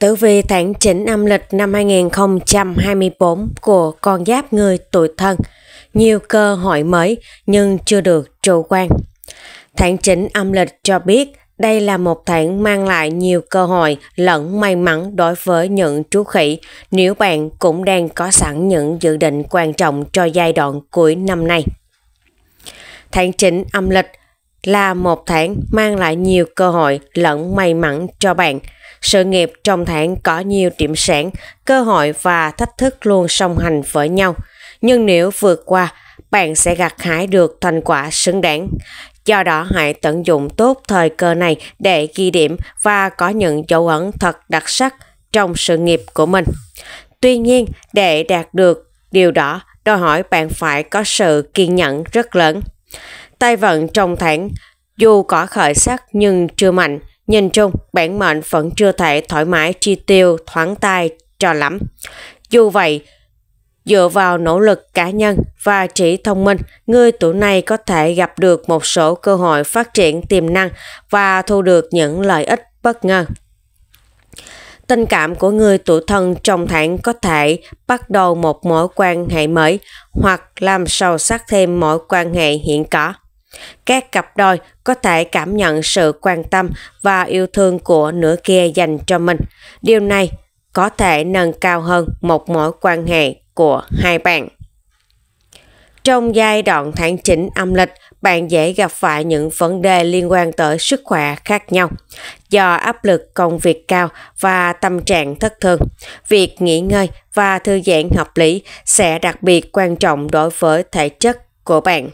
Tử vi tháng 9 âm lịch năm 2024 của con giáp người tuổi thân, nhiều cơ hội mới nhưng chưa được chủ quan. Tháng 9 âm lịch cho biết đây là một tháng mang lại nhiều cơ hội lẫn may mắn đối với những chú khỉ nếu bạn cũng đang có sẵn những dự định quan trọng cho giai đoạn cuối năm nay. Tháng 9 âm lịch là một tháng mang lại nhiều cơ hội lẫn may mắn cho bạn – sự nghiệp trong tháng có nhiều điểm sản, cơ hội và thách thức luôn song hành với nhau. Nhưng nếu vượt qua, bạn sẽ gặt hái được thành quả xứng đáng. Do đó hãy tận dụng tốt thời cơ này để ghi điểm và có những dấu ấn thật đặc sắc trong sự nghiệp của mình. Tuy nhiên, để đạt được điều đó, đòi hỏi bạn phải có sự kiên nhẫn rất lớn. Tay vận trong tháng, dù có khởi sắc nhưng chưa mạnh, Nhìn chung, bản mệnh vẫn chưa thể thoải mái chi tiêu thoáng tay cho lắm. Dù vậy, dựa vào nỗ lực cá nhân và trí thông minh, người tuổi này có thể gặp được một số cơ hội phát triển tiềm năng và thu được những lợi ích bất ngờ. Tình cảm của người tuổi thân trong tháng có thể bắt đầu một mối quan hệ mới hoặc làm sâu sắc thêm mối quan hệ hiện có. Các cặp đôi có thể cảm nhận sự quan tâm và yêu thương của nửa kia dành cho mình. Điều này có thể nâng cao hơn một mối quan hệ của hai bạn. Trong giai đoạn tháng 9 âm lịch, bạn dễ gặp phải những vấn đề liên quan tới sức khỏe khác nhau. Do áp lực công việc cao và tâm trạng thất thường, việc nghỉ ngơi và thư giãn hợp lý sẽ đặc biệt quan trọng đối với thể chất của bạn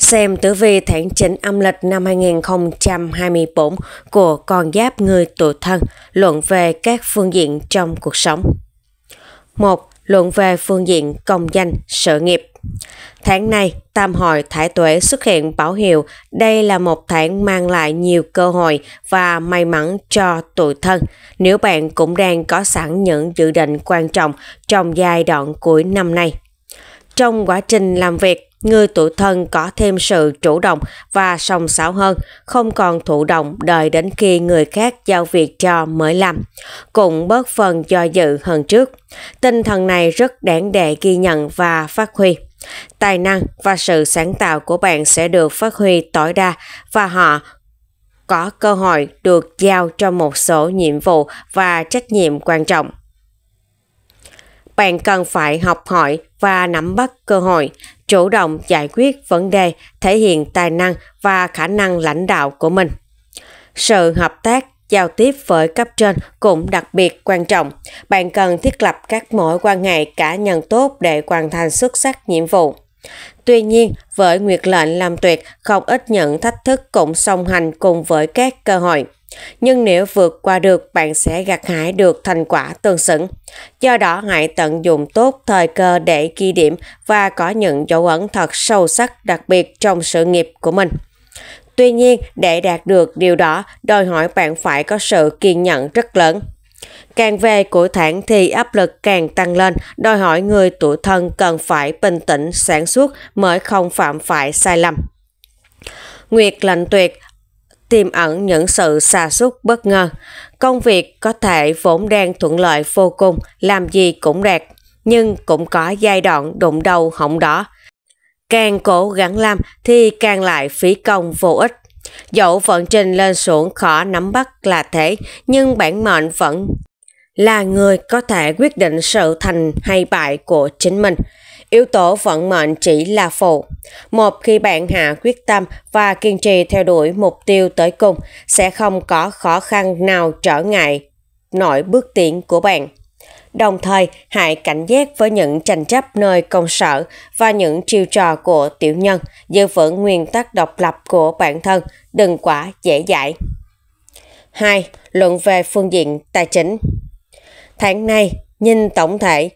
xem tử vi tháng 9 âm lịch năm 2024 của con giáp người tuổi thân luận về các phương diện trong cuộc sống. 1. Luận về phương diện công danh, sự nghiệp. Tháng này, tam hội thái tuế xuất hiện báo hiệu đây là một tháng mang lại nhiều cơ hội và may mắn cho tuổi thân nếu bạn cũng đang có sẵn những dự định quan trọng trong giai đoạn cuối năm nay. Trong quá trình làm việc, Người tuổi thân có thêm sự chủ động và sòng sáo hơn, không còn thụ động đợi đến khi người khác giao việc cho mới làm, cũng bớt phần do dự hơn trước. Tinh thần này rất đáng để ghi nhận và phát huy. Tài năng và sự sáng tạo của bạn sẽ được phát huy tối đa và họ có cơ hội được giao cho một số nhiệm vụ và trách nhiệm quan trọng. Bạn cần phải học hỏi và nắm bắt cơ hội, chủ động giải quyết vấn đề, thể hiện tài năng và khả năng lãnh đạo của mình. Sự hợp tác giao tiếp với cấp trên cũng đặc biệt quan trọng. Bạn cần thiết lập các mối quan hệ cá nhân tốt để hoàn thành xuất sắc nhiệm vụ. Tuy nhiên, với nguyệt lệnh làm tuyệt, không ít những thách thức cũng song hành cùng với các cơ hội. Nhưng nếu vượt qua được, bạn sẽ gặt hái được thành quả tương xứng. Do đó hãy tận dụng tốt thời cơ để ghi điểm và có những dấu ấn thật sâu sắc đặc biệt trong sự nghiệp của mình. Tuy nhiên, để đạt được điều đó, đòi hỏi bạn phải có sự kiên nhẫn rất lớn. Càng về cuối tháng thì áp lực càng tăng lên, đòi hỏi người tuổi thân cần phải bình tĩnh, sản xuất mới không phạm phải sai lầm. Nguyệt lệnh tuyệt, tiềm ẩn những sự xa xúc bất ngờ. Công việc có thể vốn đang thuận lợi vô cùng, làm gì cũng đạt, nhưng cũng có giai đoạn đụng đầu hỏng đỏ. Càng cố gắng làm thì càng lại phí công vô ích. Dẫu vận trình lên xuống khó nắm bắt là thế, nhưng bản mệnh vẫn là người có thể quyết định sự thành hay bại của chính mình. Yếu tố vận mệnh chỉ là phụ. Một khi bạn hạ quyết tâm và kiên trì theo đuổi mục tiêu tới cùng, sẽ không có khó khăn nào trở ngại nổi bước tiến của bạn. Đồng thời, hãy cảnh giác với những tranh chấp nơi công sở và những chiêu trò của tiểu nhân, giữ vững nguyên tắc độc lập của bản thân, đừng quá dễ dãi. 2. Luận về phương diện tài chính Tháng này, nhìn tổng thể,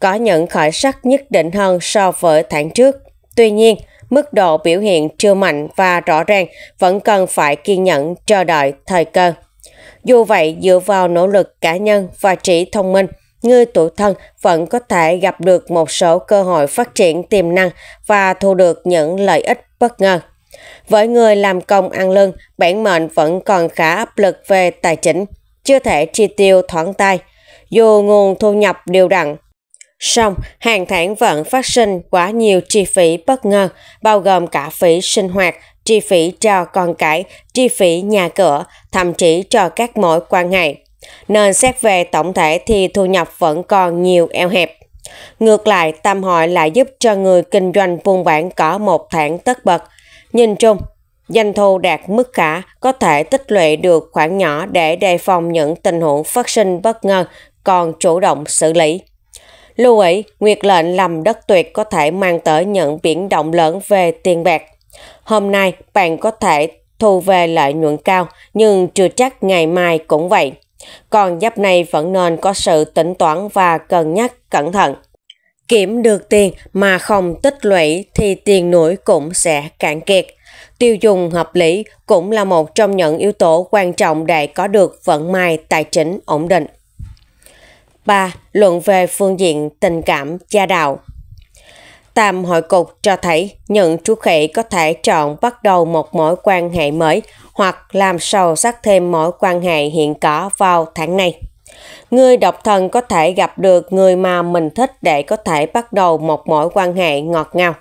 có những khởi sắc nhất định hơn so với tháng trước. Tuy nhiên, mức độ biểu hiện chưa mạnh và rõ ràng vẫn cần phải kiên nhẫn chờ đợi thời cơ. Dù vậy, dựa vào nỗ lực cá nhân và trí thông minh, người tuổi thân vẫn có thể gặp được một số cơ hội phát triển tiềm năng và thu được những lợi ích bất ngờ. Với người làm công ăn lương, bản mệnh vẫn còn khá áp lực về tài chính, chưa thể chi tiêu thoáng tay. Dù nguồn thu nhập đều đặn, Song, hàng tháng vẫn phát sinh quá nhiều chi phí bất ngờ, bao gồm cả phí sinh hoạt, chi phí cho con cái, chi phí nhà cửa, thậm chí cho các mối quan hệ. Nên xét về tổng thể thì thu nhập vẫn còn nhiều eo hẹp. Ngược lại, tam hội lại giúp cho người kinh doanh buôn bản có một tháng tất bật. Nhìn chung, doanh thu đạt mức khả có thể tích lũy được khoản nhỏ để đề phòng những tình huống phát sinh bất ngờ còn chủ động xử lý. Lưu ý, nguyệt lệnh lầm đất tuyệt có thể mang tới những biển động lớn về tiền bạc. Hôm nay bạn có thể thu về lợi nhuận cao, nhưng chưa chắc ngày mai cũng vậy. Còn giáp này vẫn nên có sự tính toán và cân nhắc cẩn thận. kiểm được tiền mà không tích lũy thì tiền núi cũng sẽ cạn kiệt. Tiêu dùng hợp lý cũng là một trong những yếu tố quan trọng để có được vận may tài chính ổn định. 3. Luận về phương diện tình cảm gia đạo Tam hội cục cho thấy những chú khỉ có thể chọn bắt đầu một mối quan hệ mới hoặc làm sâu sắc thêm mối quan hệ hiện có vào tháng này. Người độc thân có thể gặp được người mà mình thích để có thể bắt đầu một mối quan hệ ngọt ngào.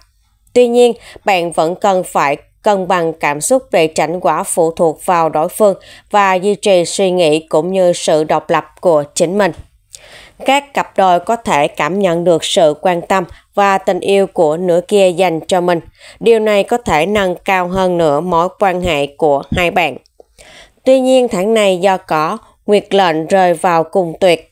Tuy nhiên, bạn vẫn cần phải cân bằng cảm xúc để tránh quá phụ thuộc vào đối phương và duy trì suy nghĩ cũng như sự độc lập của chính mình các cặp đôi có thể cảm nhận được sự quan tâm và tình yêu của nửa kia dành cho mình. Điều này có thể nâng cao hơn nữa mối quan hệ của hai bạn. Tuy nhiên tháng này do có nguyệt lệnh rơi vào cùng tuyệt,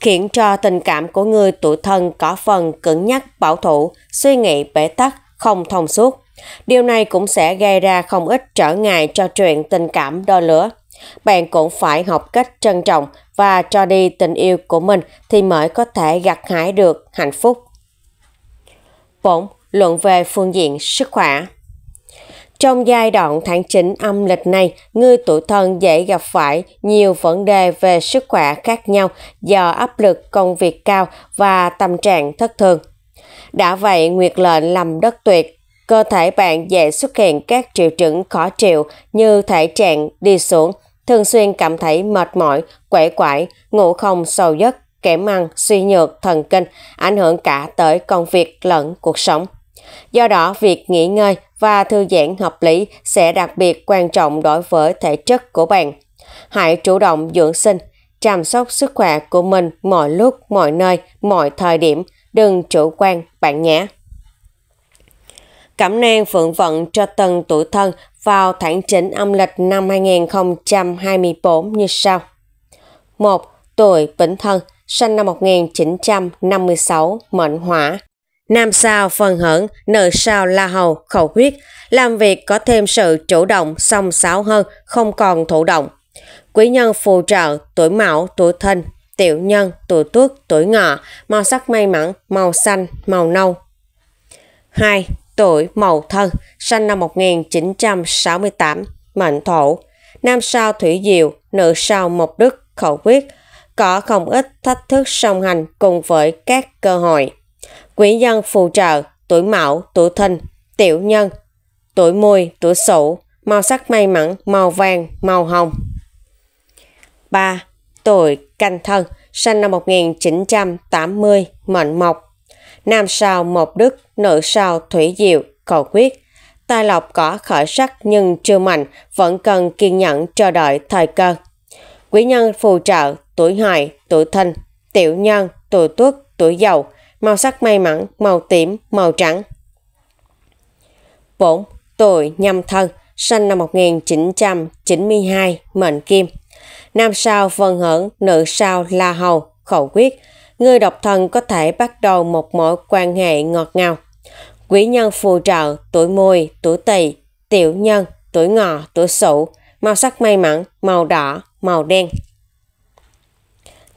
khiến cho tình cảm của người tuổi thân có phần cứng nhắc bảo thủ, suy nghĩ bế tắc, không thông suốt. Điều này cũng sẽ gây ra không ít trở ngại cho chuyện tình cảm đôi lứa bạn cũng phải học cách trân trọng và cho đi tình yêu của mình thì mới có thể gặt hái được hạnh phúc. 4. Luận về phương diện sức khỏe trong giai đoạn tháng 9 âm lịch này, người tuổi thân dễ gặp phải nhiều vấn đề về sức khỏe khác nhau do áp lực công việc cao và tâm trạng thất thường. Đã vậy, nguyệt lệnh làm đất tuyệt, cơ thể bạn dễ xuất hiện các triệu chứng khó chịu như thể trạng đi xuống, thường xuyên cảm thấy mệt mỏi, quẻ quại, ngủ không sâu giấc, kém ăn, suy nhược, thần kinh, ảnh hưởng cả tới công việc lẫn cuộc sống. Do đó, việc nghỉ ngơi và thư giãn hợp lý sẽ đặc biệt quan trọng đối với thể chất của bạn. Hãy chủ động dưỡng sinh, chăm sóc sức khỏe của mình mọi lúc, mọi nơi, mọi thời điểm, đừng chủ quan bạn nhé. cảm nang phượng vận cho từng tuổi thân vào tháng chín âm lịch năm 2024 như sau. 1. Tuổi Bính Thân, sinh năm 1956, mệnh hỏa. Nam sao phần hưởng, nữ sao la hầu, khẩu huyết, làm việc có thêm sự chủ động, song sáo hơn, không còn thụ động. Quý nhân phù trợ, tuổi mão, tuổi thân tiểu nhân, tuổi tuất, tuổi ngọ, màu sắc may mắn, màu xanh, màu nâu. 2 tuổi Mậu Thân, sinh năm 1968, mệnh thổ, nam sao thủy diệu, nữ sao mộc đức, khẩu quyết, có không ít thách thức song hành cùng với các cơ hội. Quý nhân phù trợ, tuổi mão, tuổi thìn, tiểu nhân, tuổi mùi, tuổi sửu, màu sắc may mắn, màu vàng, màu hồng. 3. Tuổi canh thân, sinh năm 1980, mệnh mộc, nam sao mộc đức, nữ sao thủy diệu, cầu quyết. Tài lộc có khởi sắc nhưng chưa mạnh, vẫn cần kiên nhẫn chờ đợi thời cơ. Quý nhân phù trợ, tuổi hợi, tuổi thìn, tiểu nhân, tuổi tuất, tuổi dậu, màu sắc may mắn, màu tím, màu trắng. 4. Tuổi nhâm thân, sinh năm 1992, mệnh kim. Nam sao Vân Hưởng, nữ sao La Hầu, khẩu quyết – người độc thân có thể bắt đầu một mối quan hệ ngọt ngào. Quý nhân phù trợ, tuổi mùi, tuổi tỵ, tiểu nhân, tuổi ngọ, tuổi sửu, màu sắc may mắn, màu đỏ, màu đen.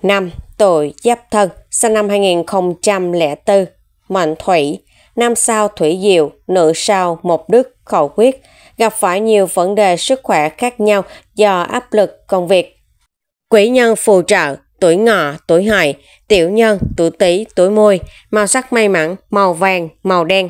5. Tuổi Giáp Thân, sinh năm 2004, mệnh Thủy, năm sao Thủy Diệu, nữ sao một Đức, khẩu quyết, gặp phải nhiều vấn đề sức khỏe khác nhau do áp lực công việc. Quỹ nhân phù trợ, tuổi ngọ, tuổi hợi, tiểu nhân, tuổi tý, tuổi mùi, màu sắc may mắn, màu vàng, màu đen.